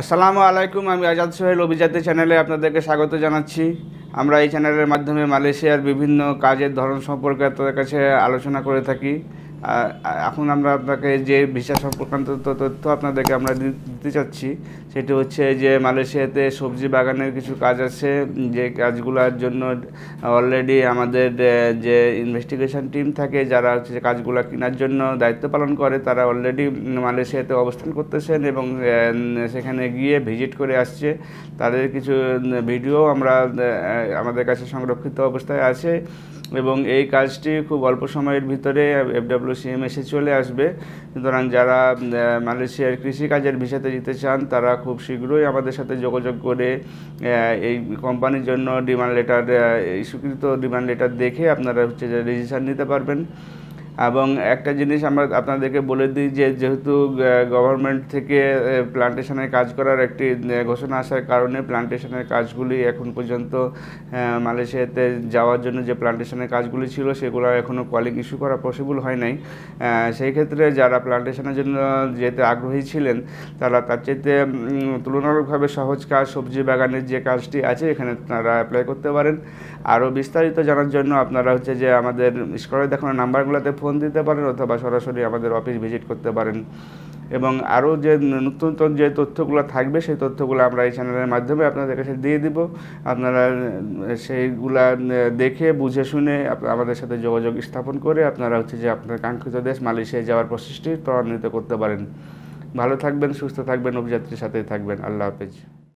আসসালামু আলাইকুম আমি আজাদ সোহেল অভিজাতি চ্যানেলে আপনাদেরকে স্বাগত জানাচ্ছি আমরা এই চ্যানেলের মাধ্যমে মালয়েশিয়ার বিভিন্ন কাজের ধরন সম্পর্কে আপনাদের কাছে আলোচনা করে থাকি এখন আমরা আপনাকে যে ভিসা সংক্রান্ত তথ্য আপনাদেরকে আমরা দিতে চাচ্ছি সেটি হচ্ছে যে মালয়েশিয়াতে সবজি বাগানের কিছু কাজ আছে যে কাজগুলোর জন্য অলরেডি আমাদের যে ইনভেস্টিগেশন টিম থাকে যারা হচ্ছে কাজগুলো কেনার জন্য দায়িত্ব পালন করে তারা অলরেডি মালয়েশিয়াতে অবস্থান করতেছেন এবং সেখানে গিয়ে ভিজিট করে আসছে তাদের কিছু ভিডিও আমরা আমাদের কাছে সংরক্ষিত অবস্থায় আছে এবং এই কাজটি খুব অল্প সময়ের ভিতরে এফডাব্লিউসিএম এসে চলে আসবে সুতরাং যারা মালয়েশিয়ার কৃষিকাজের ভিসাতে যেতে চান তারা খুব শীঘ্রই আমাদের সাথে যোগাযোগ করে এই কোম্পানির জন্য ডিমান্ড লেটার স্বীকৃত ডিমান্ড লেটার দেখে আপনারা হচ্ছে রেজিস্ট্রেশন নিতে পারবেন এবং একটা জিনিস আমরা আপনাদেরকে বলে দিই যে যেহেতু গভর্নমেন্ট থেকে প্লান্টেশনের কাজ করার একটি ঘোষণা আসার কারণে প্লান্টেশনের কাজগুলি এখন পর্যন্ত মালয়েশিয়াতে যাওয়ার জন্য যে প্লান্টেশনের কাজগুলি ছিল সেগুলো এখনও কলিং ইস্যু করা পসিবল হয় নাই সেই ক্ষেত্রে যারা প্লান্টেশনের জন্য যেতে আগ্রহী ছিলেন তারা তার চাইতে তুলনামূলকভাবে সহজ কাজ সবজি বাগানের যে কাজটি আছে এখানে তারা অ্যাপ্লাই করতে পারেন আরও বিস্তারিত জানার জন্য আপনারা হচ্ছে যে আমাদের স্কোরে দেখানো নাম্বারগুলোতে ফোন ফোন দিতে পারেন অথবা সরাসরি আমাদের অফিস ভিজিট করতে পারেন এবং আরও যে নতুন নতুন যে তথ্যগুলো থাকবে সেই তথ্যগুলো আমরা এই চ্যানেলের মাধ্যমে আপনাদের কাছে দিয়ে দিব আপনারা সেইগুলা দেখে বুঝে শুনে আমাদের সাথে যোগাযোগ স্থাপন করে আপনারা হচ্ছে যে আপনার কাঙ্ক্ষিত দেশ মালয়েশিয়া যাওয়ার প্রচেষ্টি ত্বরান্বিত করতে পারেন ভালো থাকবেন সুস্থ থাকবেন অভিযাত্রীর সাথে থাকবেন আল্লাহ হাফেজ